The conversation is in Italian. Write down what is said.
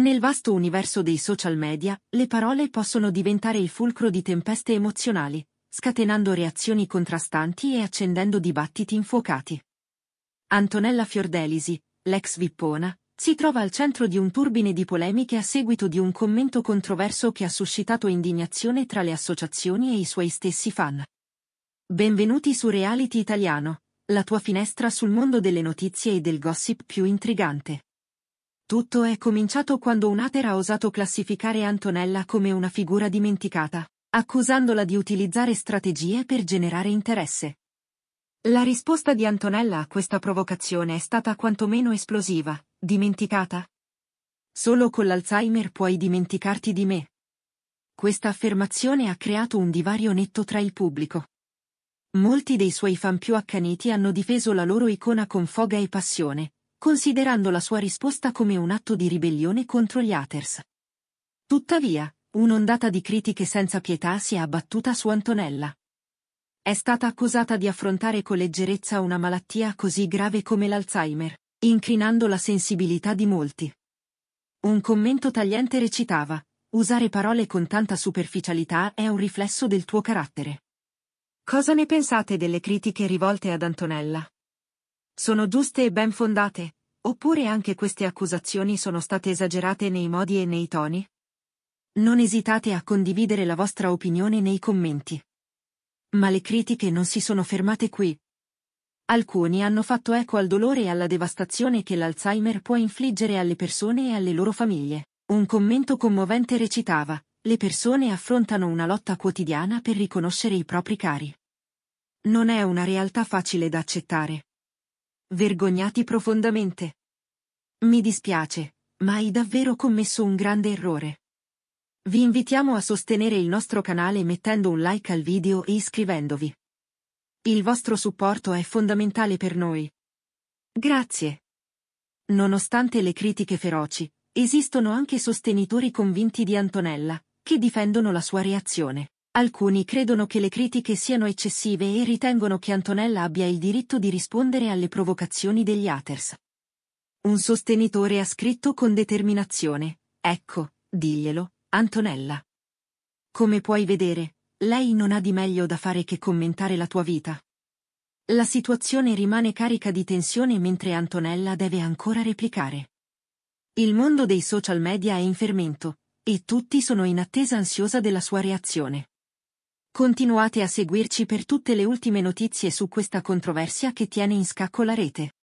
Nel vasto universo dei social media, le parole possono diventare il fulcro di tempeste emozionali, scatenando reazioni contrastanti e accendendo dibattiti infuocati. Antonella Fiordelisi, l'ex Vippona, si trova al centro di un turbine di polemiche a seguito di un commento controverso che ha suscitato indignazione tra le associazioni e i suoi stessi fan. Benvenuti su Reality Italiano, la tua finestra sul mondo delle notizie e del gossip più intrigante. Tutto è cominciato quando un hater ha osato classificare Antonella come una figura dimenticata, accusandola di utilizzare strategie per generare interesse. La risposta di Antonella a questa provocazione è stata quantomeno esplosiva, dimenticata. Solo con l'Alzheimer puoi dimenticarti di me. Questa affermazione ha creato un divario netto tra il pubblico. Molti dei suoi fan più accaniti hanno difeso la loro icona con foga e passione, considerando la sua risposta come un atto di ribellione contro gli haters. Tuttavia, un'ondata di critiche senza pietà si è abbattuta su Antonella. È stata accusata di affrontare con leggerezza una malattia così grave come l'Alzheimer, incrinando la sensibilità di molti. Un commento tagliente recitava, usare parole con tanta superficialità è un riflesso del tuo carattere. Cosa ne pensate delle critiche rivolte ad Antonella? Sono giuste e ben fondate, Oppure anche queste accusazioni sono state esagerate nei modi e nei toni? Non esitate a condividere la vostra opinione nei commenti. Ma le critiche non si sono fermate qui. Alcuni hanno fatto eco al dolore e alla devastazione che l'Alzheimer può infliggere alle persone e alle loro famiglie. Un commento commovente recitava, le persone affrontano una lotta quotidiana per riconoscere i propri cari. Non è una realtà facile da accettare vergognati profondamente. Mi dispiace, ma hai davvero commesso un grande errore. Vi invitiamo a sostenere il nostro canale mettendo un like al video e iscrivendovi. Il vostro supporto è fondamentale per noi. Grazie. Nonostante le critiche feroci, esistono anche sostenitori convinti di Antonella, che difendono la sua reazione. Alcuni credono che le critiche siano eccessive e ritengono che Antonella abbia il diritto di rispondere alle provocazioni degli haters. Un sostenitore ha scritto con determinazione, ecco, diglielo, Antonella. Come puoi vedere, lei non ha di meglio da fare che commentare la tua vita. La situazione rimane carica di tensione mentre Antonella deve ancora replicare. Il mondo dei social media è in fermento, e tutti sono in attesa ansiosa della sua reazione. Continuate a seguirci per tutte le ultime notizie su questa controversia che tiene in scacco la rete.